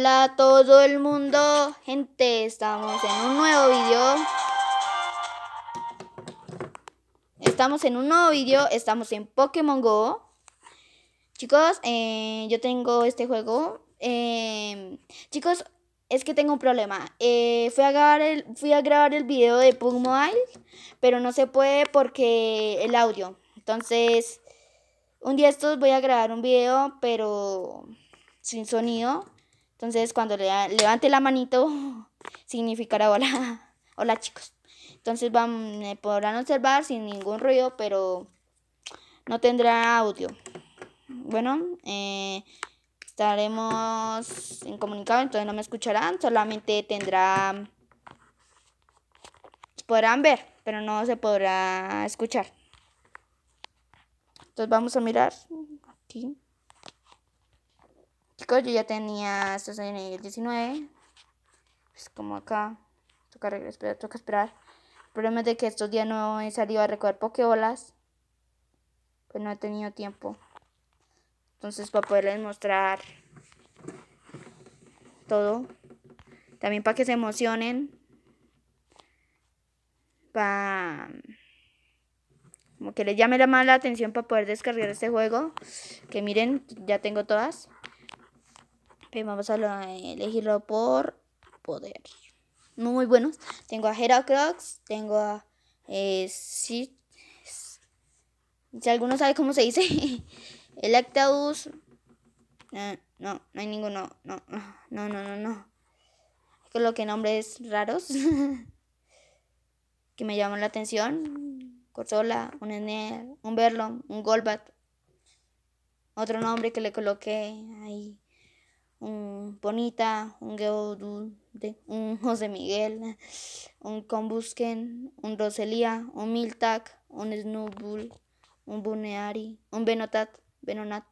Hola a todo el mundo, gente, estamos en un nuevo video. Estamos en un nuevo video, estamos en Pokémon Go. Chicos, eh, yo tengo este juego. Eh, chicos, es que tengo un problema. Eh, fui, a grabar el, fui a grabar el video de Pug Mobile, pero no se puede porque el audio. Entonces, un día estos voy a grabar un video, pero sin sonido. Entonces, cuando le, levante la manito, significará hola, hola chicos. Entonces, me podrán observar sin ningún ruido, pero no tendrá audio. Bueno, eh, estaremos comunicado, entonces no me escucharán, solamente tendrá... Podrán ver, pero no se podrá escuchar. Entonces vamos a mirar aquí. Chicos, yo ya tenía estos en el 19. Pues como acá. Toca esperar, toca esperar. El problema es de que estos días no he salido a recoger pokebolas. Pues no he tenido tiempo. Entonces para poderles mostrar todo. También para que se emocionen. Para... Como que les llame la mala atención para poder descargar este juego. Que miren, ya tengo todas vamos a elegirlo por poder. Muy buenos. Tengo a Heracrox, tengo a... Eh, si, alguno sabe cómo se dice. El Actaus. Eh, no, no hay ninguno. No, no, no, no, no. nombres raros que me llaman la atención. Corsola, un Enel, un verlo un Golbat. Otro nombre que le coloqué ahí un Bonita, un Geodude, un José Miguel, un Combusken, un Roselia, un Miltak, un Bull un Buneari, un venotat venonat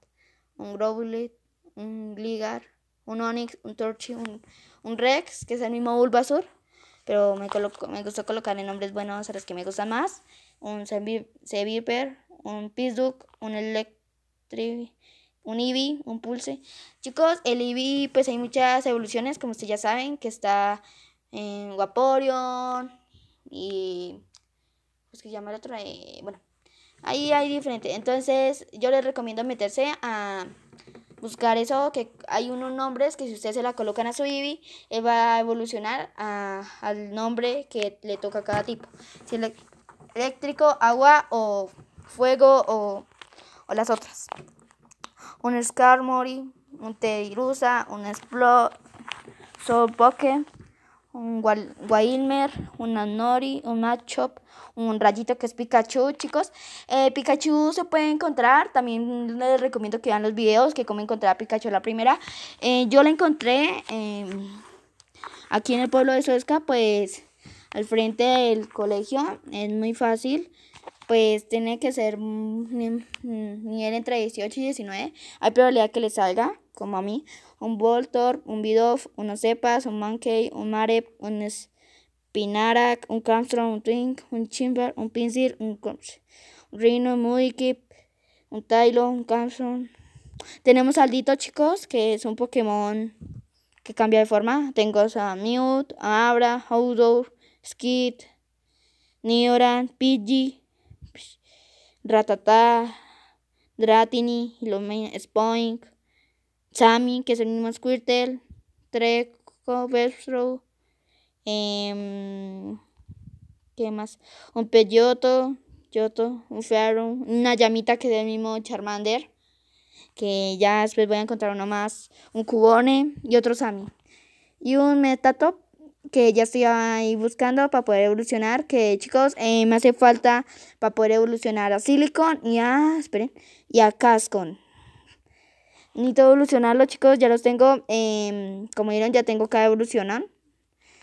un Grobulet, un Gligar, un Onix, un Torchi, un, un, Rex, que es el mismo Bulbasaur, pero me, coloco, me gustó colocarle nombres buenos a los que me gustan más, un Seviper, un Pizduk, un Electri un Eevee, un Pulse. Chicos, el Eevee, pues hay muchas evoluciones, como ustedes ya saben, que está en Vaporeon y... Pues que llama el otro, eh, bueno. Ahí hay diferente. Entonces, yo les recomiendo meterse a buscar eso, que hay unos nombres que si ustedes se la colocan a su Eevee, eh, él va a evolucionar al nombre que le toca a cada tipo. Si el eléctrico, agua o fuego o, o las otras un Skarmory, un Teirusa, un poke un Wailmer, un Anori, un Machop, un Rayito que es Pikachu, chicos. Eh, Pikachu se puede encontrar, también les recomiendo que vean los videos que cómo encontrar a Pikachu la primera. Eh, yo la encontré em, aquí en el pueblo de Suezca, pues al frente del colegio, es muy fácil pues tiene que ser nivel entre 18 y 19. Hay probabilidad que le salga, como a mí, un Voltor, un Bidoff, unos Cepas, un Mankey, un Marep, un Spinarak, un Camstrom, un Twink, un Chimber, un Pinsir, un, Rhino, un Mudikip, un Tylo, un Camstron. Tenemos saldito chicos, que es un Pokémon que cambia de forma. Tengo a Mute, a Abra, Outdoor, Skid, Nioran, Pidgey, ratata Dratini, Hilomena, Spoink, Sammy, que es el mismo Squirtle, Treco, Vestro, em, ¿qué más? Un Peyoto, Yoto, un Fearon, una llamita que es el mismo Charmander, que ya después voy a encontrar uno más, un Cubone y otro Sammy. Y un Metatop que ya estoy ahí buscando para poder evolucionar. Que chicos, eh, me hace falta para poder evolucionar a Silicon y a. Esperen. Y a Cascon. Necesito evolucionarlos, chicos. Ya los tengo. Em, como vieron, ya tengo que evolucionar.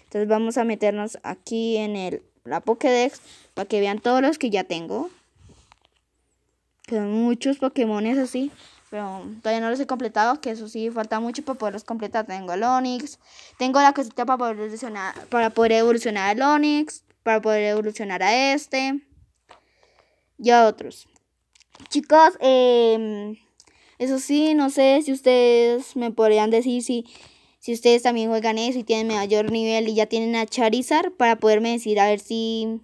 Entonces vamos a meternos aquí en el, la Pokédex. Para que vean todos los que ya tengo. Que son muchos Pokémones así pero todavía no los he completado, que eso sí, falta mucho para poderlos completar. Tengo el Onix, tengo la cosita para poder evolucionar, para poder evolucionar al Onix, para poder evolucionar a este y a otros. Chicos, em, eso sí, no sé si ustedes me podrían decir si, si ustedes también juegan eso y tienen mayor nivel y ya tienen a Charizard para poderme decir a ver si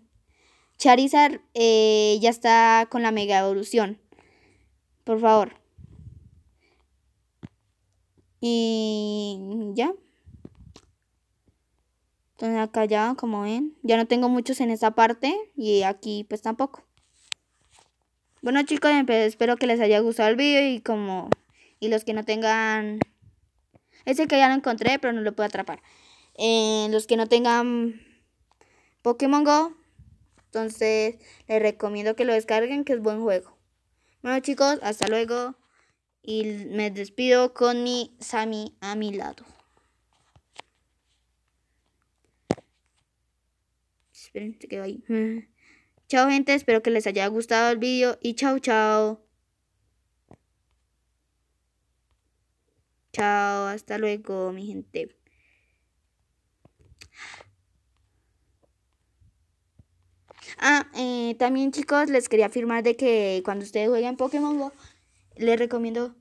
Charizard eh, ya está con la mega evolución. Por favor. Y ya. Entonces acá ya, como ven, ya no tengo muchos en esa parte y aquí pues tampoco. Bueno chicos, em, pues, espero que les haya gustado el video y como... Y los que no tengan... Ese que ya lo encontré, pero no lo puedo atrapar. Eh, los que no tengan Pokémon Go, entonces les recomiendo que lo descarguen, que es buen juego. Bueno chicos, hasta luego y me despido con mi Sami a mi lado. Esperen, se quedó ahí. Mm. Chao gente, espero que les haya gustado el vídeo y chao chao. Chao, hasta luego mi gente. Ah, eh, también chicos, les quería afirmar de que cuando ustedes jueguen Pokémon Go, le recomiendo